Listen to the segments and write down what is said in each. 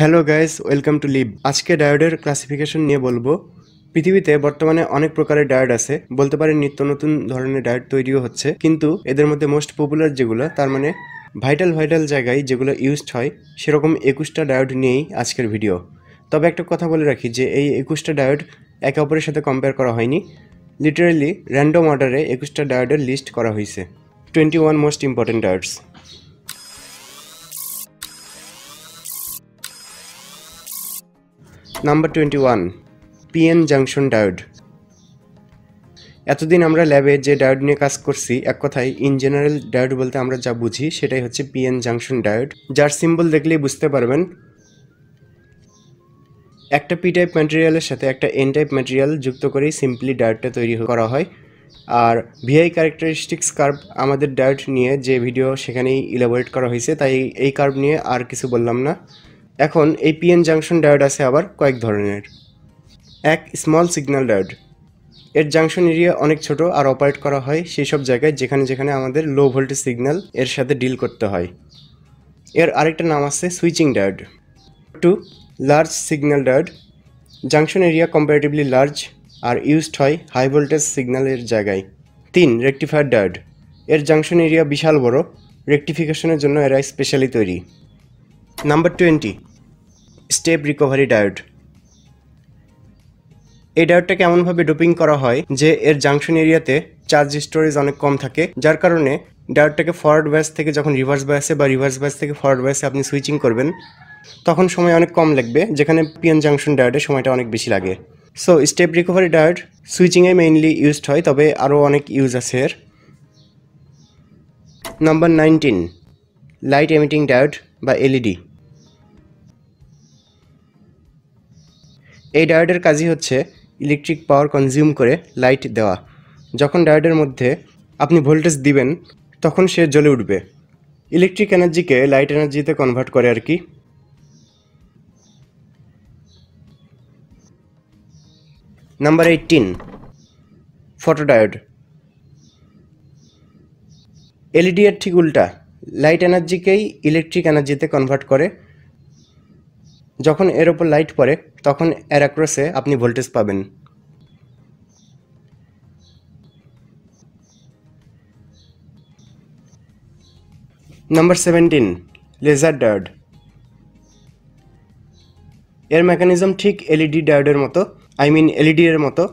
hello guys welcome to live আজকে ডায়োডের classification নিয়ে বলবো পৃথিবীতে বর্তমানে অনেক প্রকারের ডায়েট আছে বলতে পারেন নিত্য নতুন ধরনের ডায়েট তৈরিও হচ্ছে কিন্তু এদের মধ্যে মোস্ট পপুলার যেগুলো তার মানে ভাইটাল ভাইটাল জায়গায় যেগুলো ইউজড হয় সেরকম একুশটা ডায়ড নিয়েই আজকের ভিডিও তবে একটা কথা বলে রাখি যে এই একুশটা ডায়ড একে অপরের সাথে কম্পেয়ার করা হয়নি লিটারেলি র্যান্ডম অর্ডারে একুশটা ডায়ডের লিস্ট করা হয়েছে twenty one most important diodes number twenty one PN junction diode এতদিন আমরা ল্যাবে যে ডায়োড নিয়ে কাজ করছি এক কথায় ইন জেনারেল ডায়োড বলতে আমরা যা বুঝি সেটাই হচ্ছে পিএন জাংশন ডায়োড যার সিম্বল দেখলেই বুঝতে পারবেন একটা পি টাইপ ম্যাটেরিয়ালের সাথে একটা এন টাইপ ম্যাটেরিয়াল যুক্ত করেই সিম্পলি ডায়োডটা তৈরি করা হয় আর ভিআই ক্যারেক্টারিস্টিক্স কার্ভ আমাদের ডায়োড নিয়ে যে ভিডিও সেখানেই ইলাবোরেট করা হয়েছে তাই এই কার্ভ নিয়ে আর কিছু বললাম না এখন এই পিএন জাংশন ডায়োড আছে আবার কয়েক ধরনের এক স্মল সিগন্যাল ডায়োড এর জাংশন এরিয়া অনেক ছোট আর অপারেট করা হয় সেই সব জায়গায় যেখানে যেখানে আমাদের লো ভোল্টেজ সিগন্যাল এর সাথে ডিল করতে হয় এর আরেকটা নাম আছে switching diode two large signal diode junction area comparatively large আর ইউজড হয় হাই ভোল্টেজ সিগন্যালের জায়গায় তিন রেক্টিফায়ার ডায়োড এর জাংশন এরিয়া বিশাল বড় রেক্টিফিকেশনের জন্য এরা স্পেশালি তৈরি number twenty step recovery diode এই ডায়োডটাকে এমনভাবে ডোপিং করা হয় যে এর জাংশন এরিয়াতে চার্জ স্টোরেজ অনেক কম থাকে যার কারণে ডায়োডটাকে ফরওয়ার্ড ব্যাস থেকে যখন রিভার্স ব্যাসে বা রিভার্স ব্যাস থেকে ফরওয়ার্ড ব্যাসে আপনি সুইচিং করবেন তখন সময় অনেক কম লাগবে যেখানে পিএন জাংশন ডায়োডে সময়টা অনেক বেশি লাগে সো স্টেপ রিকভারি ডায়োড সুইচিংয়ে মেইনলি ইউজড হয় তবে আরও অনেক ইউজ আছে এর number nineteen light emitting diode বা এলইডি এই ডায়োডের কাজই হচ্ছে ইলেকট্রিক পাওয়ার কনজিউম করে লাইট দেওয়া যখন ডায়োডের মধ্যে আপনি ভোল্টেজ দিবেন তখন সে জ্বলে উঠবে ইলেকট্রিক এনার্জিকে লাইট এনার্জিতে কনভার্ট করে আর কি নাম্বার এইটিন ফটোডায়োড এলইডি এর ঠিক উল্টা লাইট এনার্জিকেই ইলেকট্রিক এনার্জিতে কনভার্ট করে যখন এর ওপর লাইট পড়ে তখন এর অ্যাক্রসে আপনি ভোল্টেজ পাবেন নাম্বার সেভেন্টিন লেজার ডায়ড এর মেকানিজম ঠিক e এলইডি ডায়োডের মতো আই মিন এলইডি এর মতো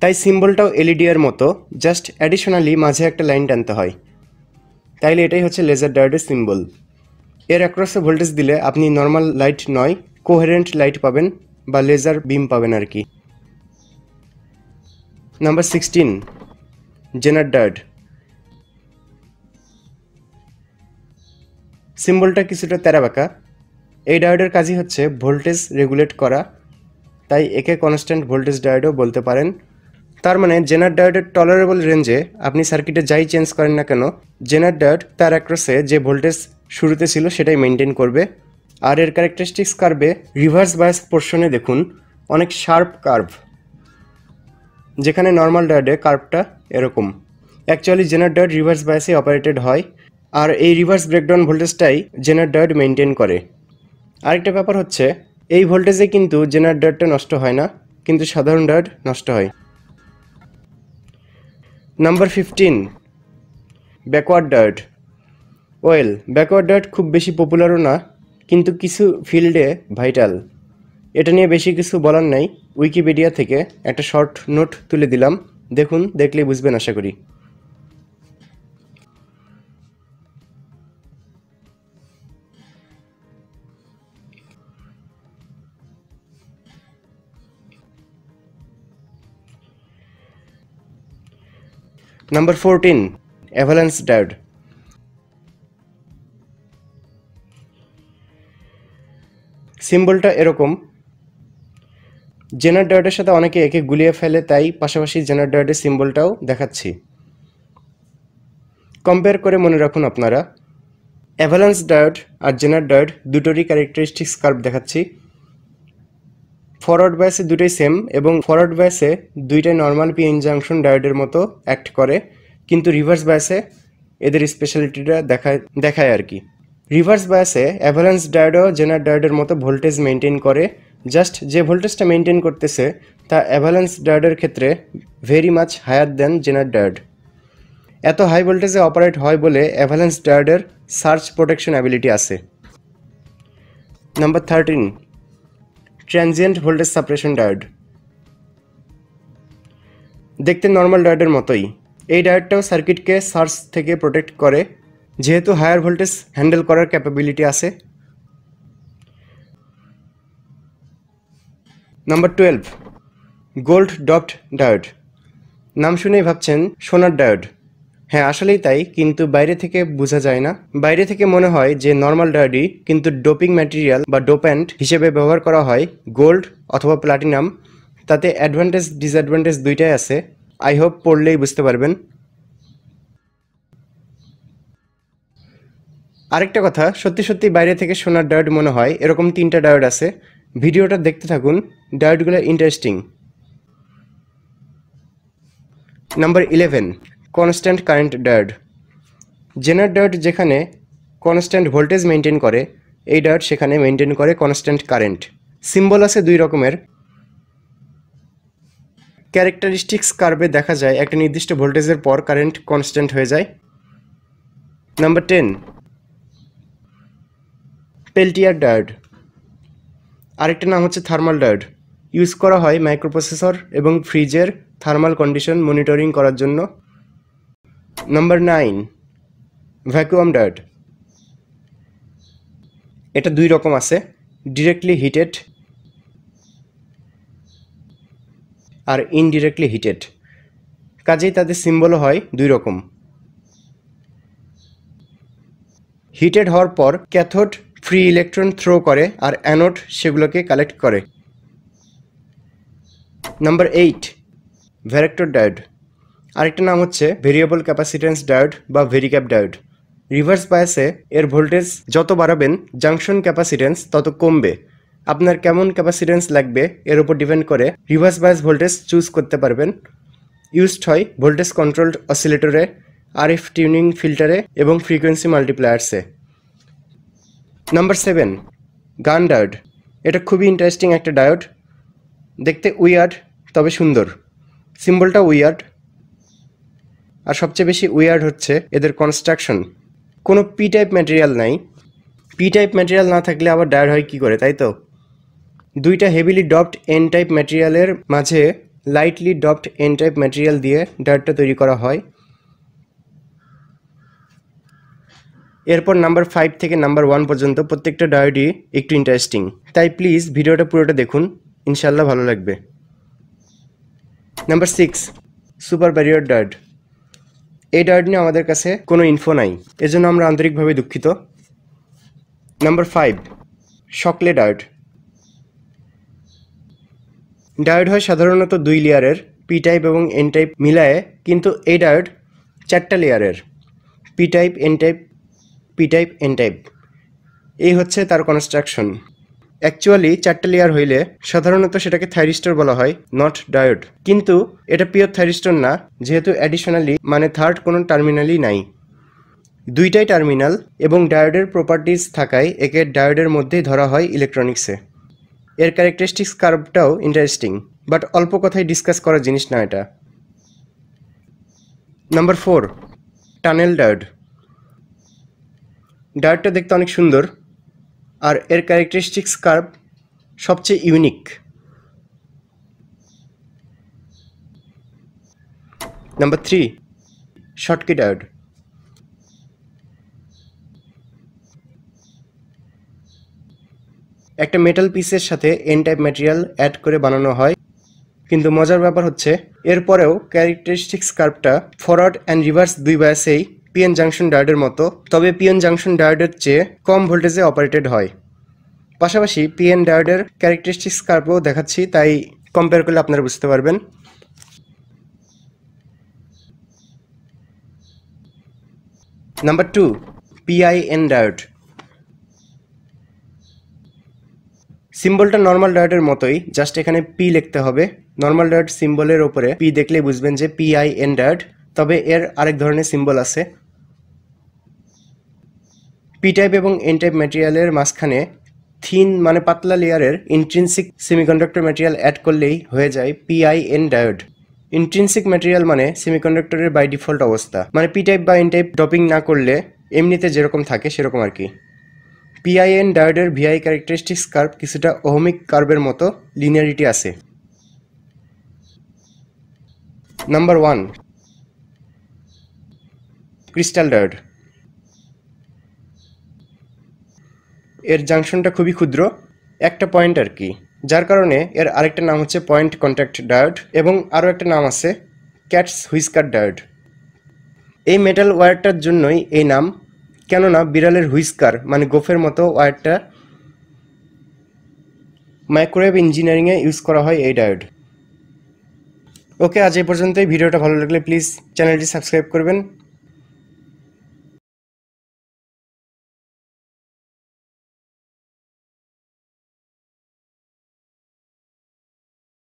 তাই সিম্বলটাও এলইডি e এর মতো জাস্ট অ্যাডিশনালি মাঝে একটা লাইন টানতে হয় তাইলে এটাই হচ্ছে লেজার ডায়োডের সিম্বল এর অ্যাক্রসে ভোল্টেজ দিলে আপনি নর্মাল লাইট নয় কোহেরেন্ট লাইট পাবেন বা লেজার বিম পাবেন আর কি নাম্বার সিক্সটিন জেনার ডার্ড সিম্বলটা কিছুটা তেরাবাঁকা এই ডায়োডের কাজই হচ্ছে ভোল্টেজ রেগুলেট করা তাই একে কনস্ট্যান্ট ভোল্টেজ ডায়োডও বলতে পারেন তার মানে জেনার ডায়োডের টলারেবল রেঞ্জে আপনি সার্কিটে যাই চেঞ্জ করেন না কেন জেনার ডায়োড তার অ্যাক্রসে যে ভোল্টেজ শুরুতে ছিল সেটাই মেনটেন করবে আর এর ক্যারেক্টারিস্টিক্স কার্ভে রিভার্স বায়াস পোর্শনে দেখুন অনেক শার্প কার্ভ যেখানে নর্মাল ডায়ডে কার্ভটা এরকম অ্যাকচুয়ালি জেনার ডায়ড রিভার্স বায়াসে অপারেটেড হয় আর এই রিভার্স ব্রেকডাউন ভোল্টেজটাই জেনার ডায়ড মেনটেন করে আরেকটা ব্যাপার হচ্ছে এই ভোল্টেজে কিন্তু জেনার ডায়ডটা নষ্ট হয় না কিন্তু সাধারণ ডায়ড নষ্ট হয় number fifteen backward diode well backward diode খুব বেশি পপুলারও না কিন্তু কিছু ফিল্ডে ভাইটাল এটা নিয়ে বেশি কিছু বলার নাই উইকিপিডিয়া থেকে একটা শর্ট নোট তুলে দিলাম দেখুন দেখলে বুঝবেন আশা করি নাম্বার ফোরটিন অ্যাভালেন্স ডায়ড সিম্বলটা এরকম জেনার ডয়েডের সাথে অনেকে একে গুলিয়ে ফেলে তাই পাশাপাশি জেনার ডয়েডের সিম্বলটাও দেখাচ্ছি কম্পেয়ার করে মনে রাখুন আপনারা অ্যাভালান্স ডায়ড আর জেনার ডায়োড দুটোরই ক্যারেক্টারিস্টিক্স কার্ভ দেখাচ্ছি ফরওয়ার্ড বায়াসে দুটোই সেম এবং ফরওয়ার্ড বায়াসে দুইটাই নর্মাল পি ইনজাংশন ডায়োডের মতো অ্যাক্ট করে কিন্তু রিভার্স বায়াসে এদের স্পেশালিটিটা দেখায় দেখায় আর কি রিভার্স বায়াসে অ্যাভালান্স ডায়োডও জেনার ডায়োডের মতো ভোল্টেজ মেনটেন করে জাস্ট যে ভোল্টেজটা মেনটেন করতেছে তা অ্যাভালান্স ডায়োডের ক্ষেত্রে very much higher than zener diode এত হাই ভোল্টেজে অপারেট হয় বলে অ্যাভালান্স ডায়োডের সার্চ প্রোটেকশন অ্যাবিলিটি আছে number thirteen transient voltage suppression diode দেখতে নর্মাল ডায়োডের মতোই এই ডায়োডটাও সার্কিটকে সার্চ থেকে প্রোটেক্ট করে যেহেতু হায়ার ভোল্টেজ হ্যান্ডেল করার ক্যাপাবিলিটি আছে number twelve gold doped diode নাম শুনেই ভাবছেন সোনার ডায়োড হ্যাঁ আসলেই তাই কিন্তু বাইরে থেকে বোঝা যায় না বাইরে থেকে মনে হয় যে নর্মাল ডায়োডই কিন্তু ডোপিং ম্যাটেরিয়াল বা ডোপ্যান্ট হিসেবে ব্যবহার করা হয় গোল্ড অথবা প্লাটিনাম তাতে অ্যাডভান্টেজ ডিসঅ্যাডভান্টেজ দুইটাই আছে আই হোপ পড়লেই বুঝতে পারবেন আরেকটা কথা সত্যি সত্যি বাইরে থেকে সোনার ডায়ড মনে হয় এরকম তিনটা ডায়ড আছে ভিডিওটা দেখতে থাকুন ডায়ডগুলো interesting number eleven constant current diode zener diode যেখানে কনস্ট্যান্ট ভোল্টেজ মেনটেন করে এই ডায়ড সেখানে মেনটেন করে কনস্ট্যান্ট কারেন্ট সিম্বল আছে দুই রকমের ক্যারেক্টারিস্টিক্স কার্ভে দেখা যায় একটা নির্দিষ্ট ভোল্টেজের পর কারেন্ট কনস্ট্যান্ট হয়ে যায় নাম্বার টেন পেল্টিয়ার ডায়োড আরেকটা নাম হচ্ছে থার্মাল ডায়োড ইউজ করা হয় মাইক্রোপ্রসেসর এবং ফ্রিজের থার্মাল কন্ডিশন মনিটরিং করার জন্য নাম্বার নাইন ভ্যাকুয়াম ডায়োড এটা দুই রকম আছে ডিরেক্টলি হিটেড আর ইনডিরেক্টলি হিটেড কাজেই তাদের সিম্বলও হয় দুই রকম হিটেড হওয়ার পর ক্যাথোড ফ্রি ইলেকট্রন থ্রো করে আর অ্যানোড সেগুলোকে কালেক্ট করে নাম্বার এইট ভ্যারেক্টর ডায়োড আরেকটা নাম হচ্ছে ভেরিয়েবল ক্যাপাসিটেন্স ডায়োড বা ভেরিক্যাপ ডায়োড রিভার্স বায়াসে এর ভোল্টেজ যত বাড়াবেন জাংশন ক্যাপাসিটেন্স তত কমবে আপনার কেমন ক্যাপাসিটেন্স লাগবে এর উপর ডিপেন্ড করে রিভার্স বায়াস ভোল্টেজ চুজ করতে পারবেন ইউজড হয় ভোল্টেজ কন্ট্রোলড অসিলেটরে আরএফ টিউনিং ফিল্টারে এবং ফ্রিকোয়েন্সি মাল্টিপ্লায়ার্সে নাম্বার সেভেন গান ডায়োড এটা খুবই ইন্টারেস্টিং একটা ডায়োড দেখতে উইয়ার্ড তবে সুন্দর সিম্বলটা উইয়ার্ড আর সবচেয়ে বেশি উইয়ার্ড হচ্ছে এদের কনস্ট্রাকশন কোনো পি টাইপ ম্যাটেরিয়াল নাই পি টাইপ ম্যাটেরিয়াল না থাকলে আবার ডায়োড হয় কী করে তাই তো দুইটা হেভিলি ডপড এন টাইপ ম্যাটেরিয়ালের মাঝে lightly doped N type material দিয়ে ডায়োডটা তৈরি করা হয় এরপর নাম্বার ফাইভ থেকে নাম্বার ওয়ান পর্যন্ত প্রত্যেকটা ডায়েটই একটু ইন্টারেস্টিং তাই প্লিজ ভিডিওটা পুরোটা দেখুন ইনশাল্লাহ ভালো লাগবে number six super barrier diode এই ডায়োড নিয়ে আমাদের কাছে কোনো ইনফো নাই এজন্য আমরা আন্তরিকভাবে দুঃখিত number five Shockley diode diode হয় সাধারণত দুই লেয়ারের পি টাইপ এবং এন টাইপ মিলায়ে কিন্তু এই ডায়েট চারটা লেয়ারের P type N type P type N type এই হচ্ছে তার কনস্ট্রাকশন অ্যাকচুয়ালি চারটে লেয়ার হইলে সাধারণত সেটাকে থাইরিস্টর বলা হয় নট ডায়োড কিন্তু এটা পিওর থাইরিস্টর না যেহেতু অ্যাডিশনালি মানে থার্ড কোনো টার্মিনালই নাই দুইটাই টার্মিনাল এবং ডায়োডের প্রপার্টিস থাকায় একে ডায়োডের মধ্যেই ধরা হয় ইলেকট্রনিক্সে এর ক্যারেক্টারিস্টিক্স কার্ভটাও ইন্টারেস্টিং বাট অল্প কথায় ডিসকাস করা জিনিস না এটা নাম্বার ফোর টানেল ডায়োড ডায়েটটা দেখতে অনেক সুন্দর আর এর ক্যারেক্টারিস্টিক্স কার্ভ সবচেয়ে unique number three Schottky diode একটা মেটাল পিসের সাথে এন টাইপ ম্যাটেরিয়াল অ্যাড করে বানানো হয় কিন্তু মজার ব্যাপার হচ্ছে এরপরেও ক্যারেক্টারিস্টিক্স কার্ভটা ফরওয়ার্ড অ্যান্ড রিভার্স দুই বায়াসেই পিএন জাংশন ডায়োডের মতো তবে পিএন জাংশন ডায়োডের চেয়ে কম ভোল্টেজে অপারেটেড হয় পাশাপাশি পিএন ডায়োডের ক্যারেক্টারিস্টিক্স কার্ভও দেখাচ্ছি তাই কম্পেয়ার করলে আপনারা বুঝতে পারবেন number two PIN diode symbol normal ডায়োডের মতোই জাস্ট এখানে পি লিখতে হবে নর্মাল ডায়োড সিম্বলের ওপরে পি দেখলে বুঝবেন যে পিআইএন ডায়োড তবে এর আরেক ধরনের সিম্বল আছে পি টাইপ এবং এন টাইপ ম্যাটেরিয়ালের মাঝখানে থিন মানে পাতলা লেয়ারের ইন্ট্রিনসিক সেমিকন্ডাক্টর ম্যাটেরিয়াল অ্যাড করলেই হয়ে যায় পিআইএন ডায়োড ইন্ট্রিনসিক ম্যাটেরিয়াল মানে সেমিকন্ডাক্টরের বাই ডিফল্ট অবস্থা মানে পি টাইপ বা এন টাইপ ডপিং না করলে এমনিতে যেরকম থাকে সেরকম আর কি পিআইএন ডায়োডের ভিআই ক্যারেক্টারিস্টিক্স কার্ভ কিছুটা ওহমিক কার্ভের মতো লিনিয়ারিটি আছে নাম্বার ওয়ান ক্রিস্টাল ডায়োড এর জাংশনটা খুবই ক্ষুদ্র একটা পয়েন্ট আর কি যার কারণে এর আরেকটা নাম হচ্ছে পয়েন্ট কন্ট্যাক্ট ডায়োড এবং আরও একটা নাম আছে ক্যাটস হুইস্কার ডায়োড এই মেটাল ওয়্যারটার জন্যই এই নাম কেননা বিড়ালের হুইস্কার মানে গোফের মতো ওয়্যারটা মাইক্রোওয়েভ ইঞ্জিনিয়ারিংয়ে ইউজ করা হয় এই ডায়োড ওকে আজ এই পর্যন্তই ভিডিওটা ভালো লাগলে প্লিজ চ্যানেলটি সাবস্ক্রাইব করবেন